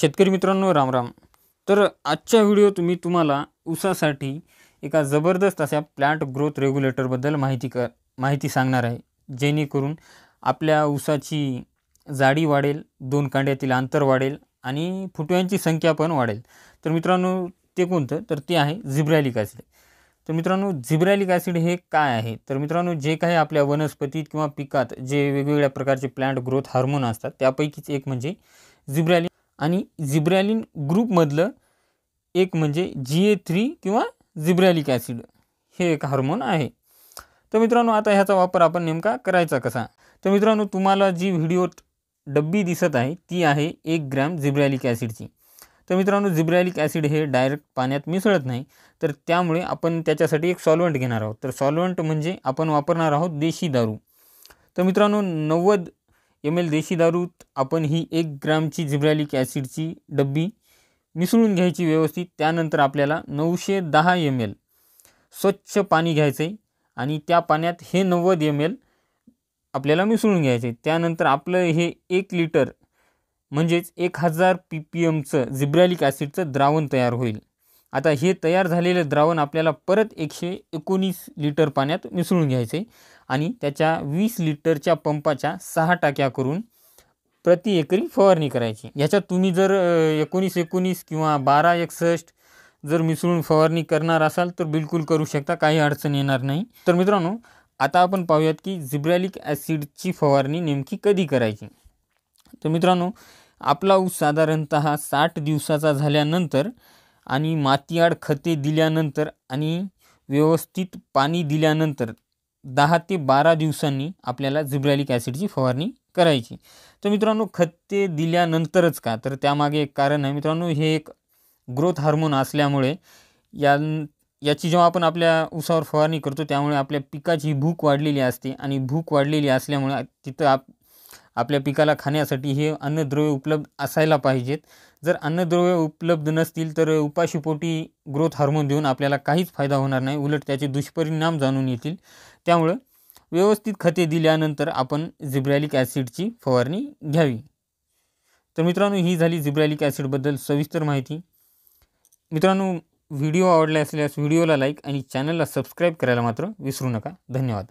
शेतकरी मित्रांनो रामराम तर आजच्या व्हिडिओत मी तुम्हाला ऊसासाठी एका जबरदस्त अशा प्लॅन्ट ग्रोथ रेगुलेटरबल महती क माहिती सांगणार आहे जेणेकरून आपल्या जाडी वड़ेल दोन कांड्यातील अंतर वड़ेल आणि फुटव्यांची संख्या पन वाढेल तो मित्रों को है जिब्रैलिक ऐसिड तो मित्रों जिब्रैलिक ऐसिड मित्रांनो झिब्रॅलिक ॲसिड हे काय जे का अपने वनस्पति कि पिकात जे प्रकार के प्लांट ग्रोथ हार्मोन असतात एक मजे जिब्रैलिक आणि झिब्रॅलिन ग्रुपमधलं एक म्हणजे जी ए थ्री किंवा झिब्रॅलिक ॲसिड हे एक हार्मोन आहे तर मित्रांनो आता ह्याचा वापर आपण नेमका करायचा कसा तर मित्रांनो तुम्हाला जी व्हिडिओत डब्बी दिसत आहे ती आहे एक ग्रॅम झिब्रॅलिक ॲसिडची तर मित्रांनो झिब्रॅलिक ॲसिड हे डायरेक्ट पाण्यात मिसळत नाही तर त्यामुळे आपण त्याच्यासाठी एक सॉल्वंट घेणार आहोत तर सॉल्वंट म्हणजे आपण वापरणार आहोत देशी दारू तर मित्रांनो नव्वद एम एल देशी दारूत आपण ही एक ग्रामची झिब्रॅलिक ॲसिडची डब्बी मिसळून घ्यायची व्यवस्थित त्यानंतर आपल्याला नऊशे दहा एम एल स्वच्छ पाणी घ्यायचं आहे आणि त्या पाण्यात हे नव्वद एम एल आपल्याला मिसळून घ्यायचे त्यानंतर आपलं हे एक लिटर म्हणजेच एक हजार पी पी एमचं झिब्रॅलिक ॲसिडचं द्रावण तयार होईल आता हे तयार झालेलं द्रावण आपल्याला परत एकशे एकोणीस लिटर पाण्यात मिसळून घ्यायचं आहे आणि त्याच्या वीस लिटरच्या पंपाच्या सहा टाक्या करून प्रति एकरी फवारणी करायची याच्यात तुम्ही जर एकोणीस एकोणीस किंवा बारा एकसष्ट जर मिसळून फवारणी करणार असाल तर बिलकुल करू शकता काही अडचण येणार नाही तर मित्रांनो आता आपण पाहूयात की झिब्रॅलिक ॲसिडची फवारणी नेमकी कधी करायची तर मित्रांनो आपला ऊस साधारणत साठ दिवसाचा झाल्यानंतर आणि मातीआड खते दिल्यानंतर आणि व्यवस्थित पाणी दिल्यानंतर दहा ते बारा दिवसांनी आपल्याला झिब्रॅलिक ॲसिडची फवारणी करायची तर मित्रांनो खते दिल्यानंतरच का तर त्यामागे एक कारण आहे मित्रांनो हे एक ग्रोथ हार्मोन असल्यामुळे या याची जेव्हा आपण आपल्या उसावर फवारणी करतो त्यामुळे आपल्या पिकाची भूक वाढलेली असते आणि भूक वाढलेली असल्यामुळे तिथं आप आपल्या पिकाला खाण्यासाठी हे अन्नद्रव्य उपलब्ध असायला पाहिजेत जर अन्नद्रव्य उपलब्ध नसतील तर उपाशीपोटी ग्रोथ हार्मोन देऊन आपल्याला काहीच फायदा होणार नाही उलट त्याचे दुष्परिणाम जाणून येतील त्यामुळं व्यवस्थित खते दिल्यानंतर आपण झिब्रॅलिक ॲसिडची फवारणी घ्यावी तर मित्रांनो ही झाली झिब्रॅलिक ॲसिडबद्दल सविस्तर माहिती मित्रांनो व्हिडिओ आवडला असल्यास व्हिडिओला लाईक आणि चॅनलला सबस्क्राईब करायला मात्र विसरू नका धन्यवाद